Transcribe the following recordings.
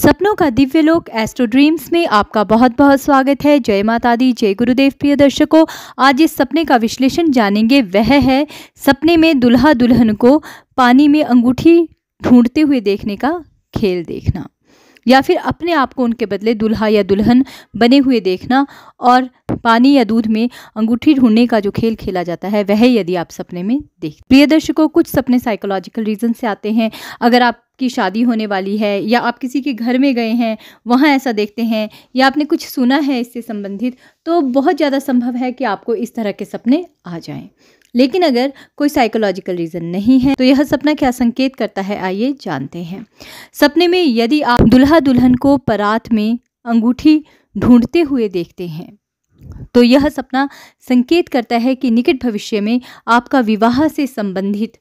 सपनों का दिव्य लोक एस्ट्रो ड्रीम्स में आपका बहुत बहुत स्वागत है जय माता दी जय गुरुदेव प्रिय दर्शकों आज इस सपने का विश्लेषण जानेंगे वह है सपने में दुल्हा दुल्हन को पानी में अंगूठी ढूंढते हुए देखने का खेल देखना या फिर अपने आप को उनके बदले दुल्हा या दुल्हन बने हुए देखना और पानी या दूध में अंगूठी ढूंढने का जो खेल खेला जाता है वह यदि आप सपने में देख प्रिय दर्शकों कुछ सपने साइकोलॉजिकल रीज़न से आते हैं अगर आप की शादी होने वाली है या आप किसी के घर में गए हैं वहाँ ऐसा देखते हैं या आपने कुछ सुना है इससे संबंधित तो बहुत ज़्यादा संभव है कि आपको इस तरह के सपने आ जाएं लेकिन अगर कोई साइकोलॉजिकल रीज़न नहीं है तो यह सपना क्या संकेत करता है आइए जानते हैं सपने में यदि आप दुल्हा दुल्हन को परात में अंगूठी ढूंढते हुए देखते हैं तो यह सपना संकेत करता है कि निकट भविष्य में आपका विवाह से संबंधित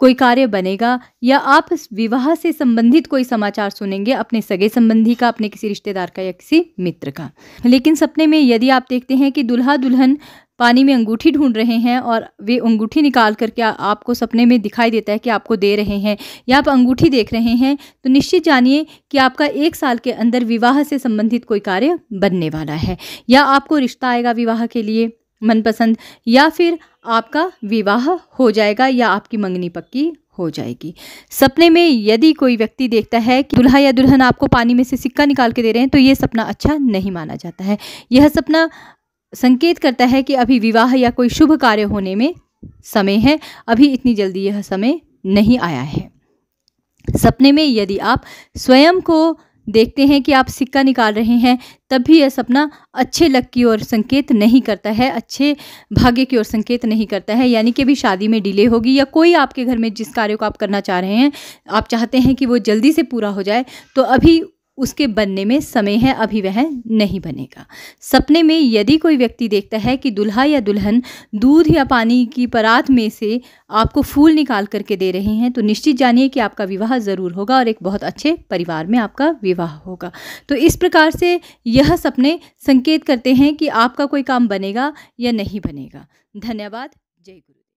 कोई कार्य बनेगा या आप विवाह से संबंधित कोई समाचार सुनेंगे अपने सगे संबंधी का अपने किसी रिश्तेदार का या किसी मित्र का लेकिन सपने में यदि आप देखते हैं कि दुल्हा दुल्हन पानी में अंगूठी ढूंढ रहे हैं और वे अंगूठी निकाल करके आपको सपने में दिखाई देता है कि आपको दे रहे हैं या आप अंगूठी देख रहे हैं तो निश्चित जानिए कि आपका एक साल के अंदर विवाह से संबंधित कोई कार्य बनने वाला है या आपको रिश्ता आएगा विवाह के लिए मनपसंद या फिर आपका विवाह हो जाएगा या आपकी मंगनी पक्की हो जाएगी सपने में यदि कोई व्यक्ति देखता है कि दुल्हा या दुल्हन आपको पानी में से सिक्का निकाल के दे रहे हैं तो ये सपना अच्छा नहीं माना जाता है यह सपना संकेत करता है कि अभी विवाह या कोई शुभ कार्य होने में समय है अभी इतनी जल्दी यह समय नहीं आया है सपने में यदि आप स्वयं को देखते हैं कि आप सिक्का निकाल रहे हैं तब भी यह सपना अच्छे लक की ओर संकेत नहीं करता है अच्छे भाग्य की ओर संकेत नहीं करता है यानी कि अभी शादी में डिले होगी या कोई आपके घर में जिस कार्य को आप करना चाह रहे हैं आप चाहते हैं कि वो जल्दी से पूरा हो जाए तो अभी उसके बनने में समय है अभी वह नहीं बनेगा सपने में यदि कोई व्यक्ति देखता है कि दुल्हा या दुल्हन दूध या पानी की परात में से आपको फूल निकाल करके दे रहे हैं तो निश्चित जानिए कि आपका विवाह ज़रूर होगा और एक बहुत अच्छे परिवार में आपका विवाह होगा तो इस प्रकार से यह सपने संकेत करते हैं कि आपका कोई काम बनेगा या नहीं बनेगा धन्यवाद जय गुरु